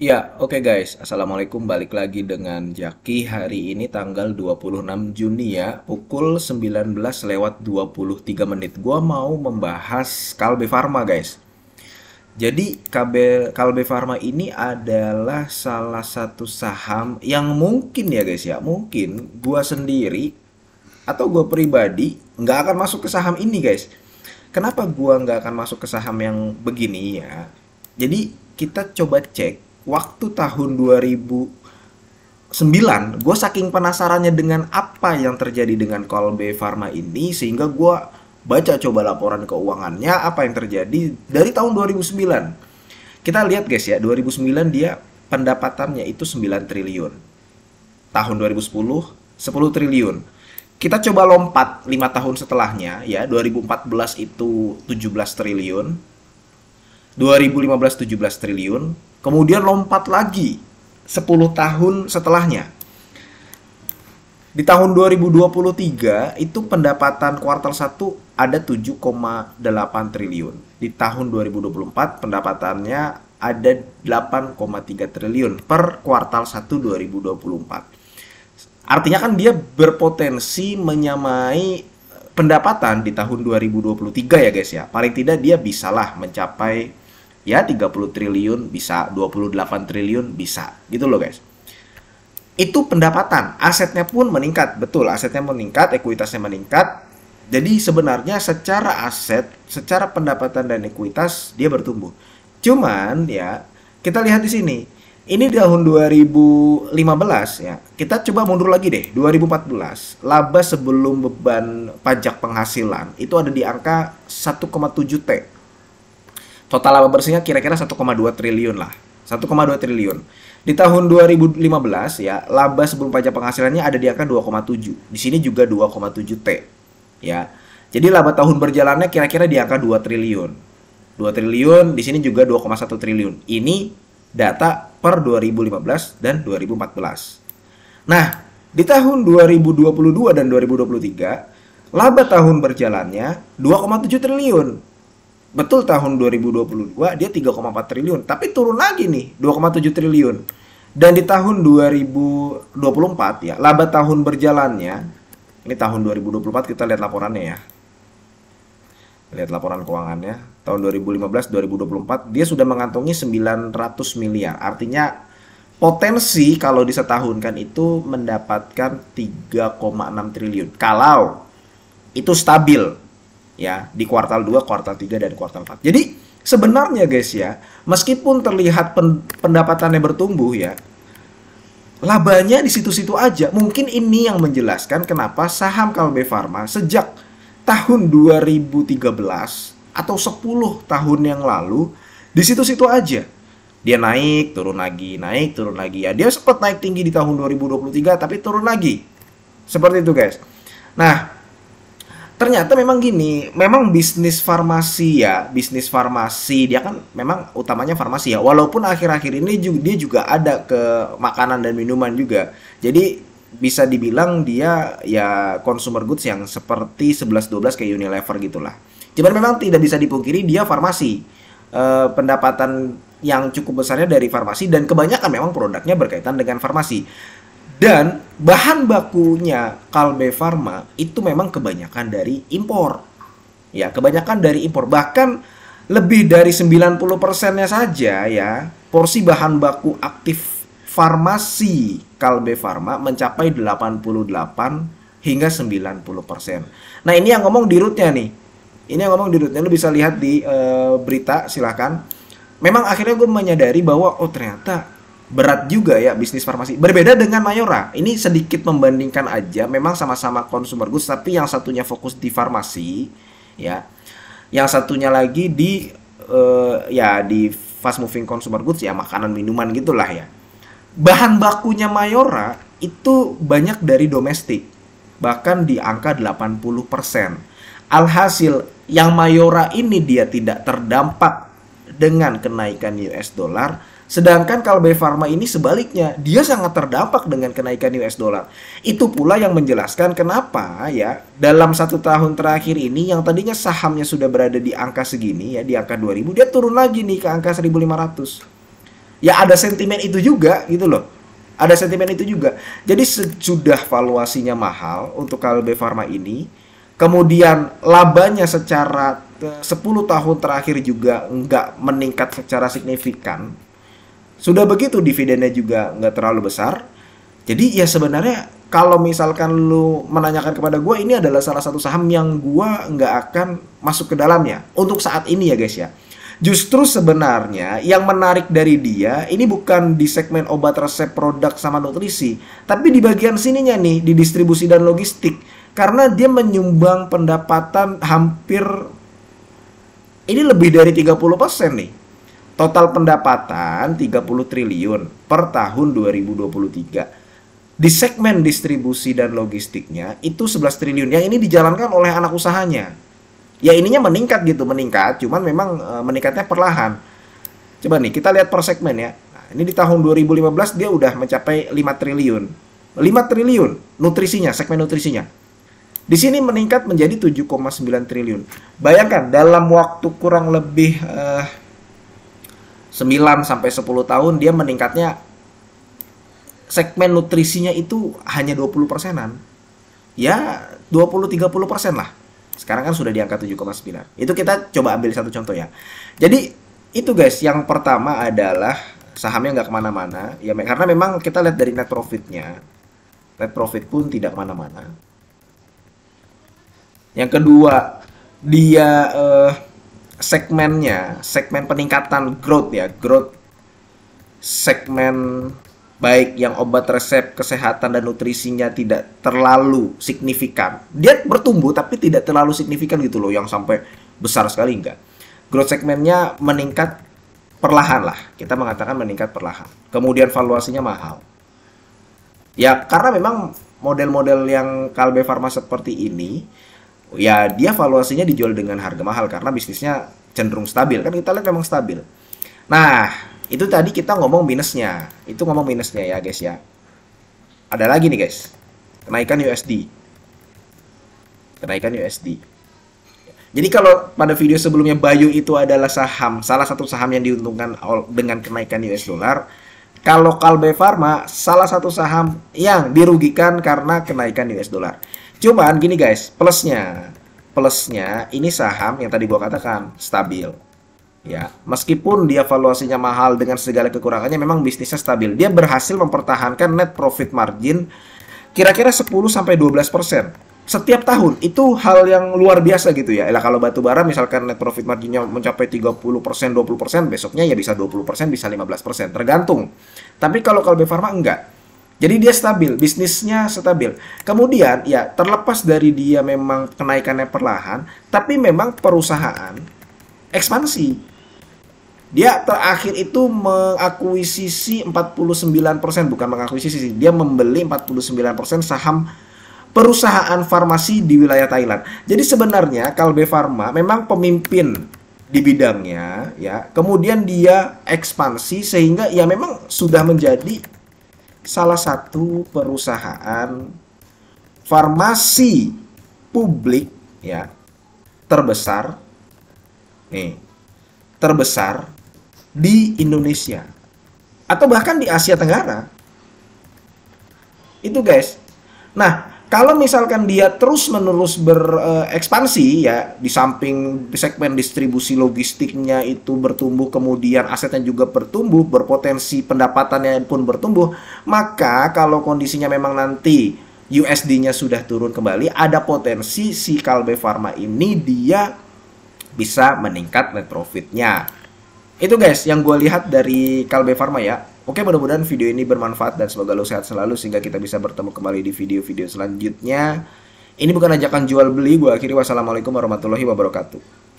Ya, oke guys. Assalamualaikum balik lagi dengan Jaki. Hari ini tanggal 26 Juni ya, pukul 19 lewat 23 menit. Gua mau membahas Kalbe Farma guys. Jadi Kalbe Farma ini adalah salah satu saham yang mungkin ya guys ya, mungkin gua sendiri atau gua pribadi nggak akan masuk ke saham ini guys. Kenapa gua nggak akan masuk ke saham yang begini ya? Jadi kita coba cek waktu tahun 2009 gue saking penasarannya dengan apa yang terjadi dengan Kolbe Pharma ini sehingga gue baca coba laporan keuangannya apa yang terjadi dari tahun 2009 kita lihat guys ya 2009 dia pendapatannya itu 9 triliun tahun 2010 10 triliun kita coba lompat 5 tahun setelahnya ya 2014 itu 17 triliun 2015 17 triliun, kemudian lompat lagi 10 tahun setelahnya. Di tahun 2023 itu pendapatan kuartal 1 ada 7,8 triliun. Di tahun 2024 pendapatannya ada 8,3 triliun per kuartal 1 2024. Artinya kan dia berpotensi menyamai pendapatan di tahun 2023 ya guys ya. Paling tidak dia bisalah mencapai ya 30 triliun bisa, 28 triliun bisa. Gitu loh guys. Itu pendapatan, asetnya pun meningkat, betul asetnya meningkat, ekuitasnya meningkat. Jadi sebenarnya secara aset, secara pendapatan dan ekuitas dia bertumbuh. Cuman ya, kita lihat di sini. Ini di tahun 2015 ya. Kita coba mundur lagi deh, 2014. Laba sebelum beban pajak penghasilan itu ada di angka 1,7 T Total laba bersihnya kira-kira 1,2 triliun lah. 1,2 triliun. Di tahun 2015 ya, laba sebelum pajak penghasilannya ada di angka 2,7. Di sini juga 2,7 T. Ya. Jadi laba tahun berjalannya kira-kira di angka 2 triliun. 2 triliun, di sini juga 2,1 triliun. Ini data per 2015 dan 2014. Nah, di tahun 2022 dan 2023, laba tahun berjalannya 2,7 triliun betul tahun 2022 dia 3,4 triliun, tapi turun lagi nih 2,7 triliun. Dan di tahun 2024 ya, laba tahun berjalannya ini tahun 2024 kita lihat laporannya ya. Lihat laporan keuangannya tahun 2015 2024 dia sudah mengantongi 900 miliar. Artinya potensi kalau disetahunkan itu mendapatkan 3,6 triliun. Kalau itu stabil ya di kuartal 2, kuartal 3 dan kuartal 4. Jadi sebenarnya guys ya, meskipun terlihat pendapatannya bertumbuh ya, labanya di situ-situ aja. Mungkin ini yang menjelaskan kenapa saham Kalbe Farma sejak tahun 2013 atau 10 tahun yang lalu di situ-situ aja. Dia naik, turun lagi, naik, turun lagi. Ya, dia sempat naik tinggi di tahun 2023 tapi turun lagi. Seperti itu, guys. Nah, ternyata memang gini, memang bisnis farmasi ya, bisnis farmasi dia kan memang utamanya farmasi ya. Walaupun akhir-akhir ini juga, dia juga ada ke makanan dan minuman juga. Jadi bisa dibilang dia ya consumer goods yang seperti 11-12 kayak Unilever gitulah. Cuman memang tidak bisa dipungkiri dia farmasi. E, pendapatan yang cukup besarnya dari farmasi dan kebanyakan memang produknya berkaitan dengan farmasi. Dan bahan bakunya Kalbe Farma itu memang kebanyakan dari impor. Ya, kebanyakan dari impor. Bahkan lebih dari 90%-nya saja ya, porsi bahan baku aktif farmasi Kalbe Farma mencapai 88 hingga 90%. Nah, ini yang ngomong di rootnya nih. Ini yang ngomong di rootnya, lu bisa lihat di e, berita, silahkan. Memang akhirnya gue menyadari bahwa, oh ternyata berat juga ya bisnis farmasi. Berbeda dengan Mayora, ini sedikit membandingkan aja, memang sama-sama consumer goods tapi yang satunya fokus di farmasi ya. Yang satunya lagi di uh, ya di fast moving consumer goods ya makanan minuman gitulah ya. Bahan bakunya Mayora itu banyak dari domestik. Bahkan di angka 80%. Alhasil yang Mayora ini dia tidak terdampak dengan kenaikan US dollar. Sedangkan Kalbe Farma ini sebaliknya, dia sangat terdampak dengan kenaikan US dollar. Itu pula yang menjelaskan kenapa ya dalam satu tahun terakhir ini yang tadinya sahamnya sudah berada di angka segini ya di angka 2000 dia turun lagi nih ke angka 1500. Ya ada sentimen itu juga gitu loh. Ada sentimen itu juga. Jadi sudah valuasinya mahal untuk Kalbe Farma ini, kemudian labanya secara 10 eh, tahun terakhir juga nggak meningkat secara signifikan. Sudah begitu dividennya juga nggak terlalu besar. Jadi ya sebenarnya kalau misalkan lu menanyakan kepada gue ini adalah salah satu saham yang gue nggak akan masuk ke dalamnya untuk saat ini ya guys ya. Justru sebenarnya yang menarik dari dia ini bukan di segmen obat resep produk sama nutrisi, tapi di bagian sininya nih di distribusi dan logistik karena dia menyumbang pendapatan hampir ini lebih dari 30% nih. Total pendapatan 30 triliun per tahun 2023. Di segmen distribusi dan logistiknya itu 11 triliun. Yang ini dijalankan oleh anak usahanya ya ininya meningkat gitu meningkat cuman memang e, meningkatnya perlahan coba nih kita lihat per segmen ya nah, ini di tahun 2015 dia udah mencapai 5 triliun 5 triliun nutrisinya segmen nutrisinya di sini meningkat menjadi 7,9 triliun bayangkan dalam waktu kurang lebih e, eh, 9 sampai 10 tahun dia meningkatnya segmen nutrisinya itu hanya 20 persenan ya 20-30 persen lah sekarang kan sudah di angka 7,9. Itu kita coba ambil satu contoh ya. Jadi itu guys, yang pertama adalah sahamnya nggak kemana-mana. Ya karena memang kita lihat dari net profitnya, net profit pun tidak kemana-mana. Yang kedua dia eh, segmennya, segmen peningkatan growth ya, growth segmen baik yang obat resep kesehatan dan nutrisinya tidak terlalu signifikan. Dia bertumbuh tapi tidak terlalu signifikan gitu loh yang sampai besar sekali enggak. Growth segmennya meningkat perlahan lah. Kita mengatakan meningkat perlahan. Kemudian valuasinya mahal. Ya karena memang model-model yang Kalbe Farma seperti ini ya dia valuasinya dijual dengan harga mahal karena bisnisnya cenderung stabil kan kita lihat memang stabil. Nah, itu tadi kita ngomong minusnya itu ngomong minusnya ya guys ya ada lagi nih guys kenaikan USD kenaikan USD jadi kalau pada video sebelumnya Bayu itu adalah saham salah satu saham yang diuntungkan dengan kenaikan US dollar kalau Kalbe Pharma, salah satu saham yang dirugikan karena kenaikan US dollar cuman gini guys plusnya plusnya ini saham yang tadi gua katakan stabil Ya, meskipun dia valuasinya mahal dengan segala kekurangannya memang bisnisnya stabil. Dia berhasil mempertahankan net profit margin kira-kira 10 sampai 12% setiap tahun itu hal yang luar biasa gitu ya. Elah kalau batu bara misalkan net profit marginnya mencapai 30%, 20%, besoknya ya bisa 20%, bisa 15%, tergantung. Tapi kalau Kalbe Farma enggak. Jadi dia stabil, bisnisnya stabil. Kemudian ya terlepas dari dia memang kenaikannya perlahan, tapi memang perusahaan ekspansi. Dia terakhir itu mengakuisisi 49%, bukan mengakuisisi, dia membeli 49% saham perusahaan farmasi di wilayah Thailand. Jadi sebenarnya Kalbe Pharma memang pemimpin di bidangnya ya. Kemudian dia ekspansi sehingga ya memang sudah menjadi salah satu perusahaan farmasi publik ya terbesar nih terbesar di Indonesia atau bahkan di Asia Tenggara. Itu guys. Nah, kalau misalkan dia terus-menerus berekspansi ya di samping segmen distribusi logistiknya itu bertumbuh kemudian asetnya juga bertumbuh, berpotensi pendapatannya pun bertumbuh, maka kalau kondisinya memang nanti USD-nya sudah turun kembali, ada potensi si Kalbe Farma ini dia bisa meningkat net profitnya. Itu guys yang gue lihat dari Kalbe Farma ya. Oke mudah-mudahan video ini bermanfaat dan semoga lo sehat selalu sehingga kita bisa bertemu kembali di video-video selanjutnya. Ini bukan ajakan jual beli, gue akhiri wassalamualaikum warahmatullahi wabarakatuh.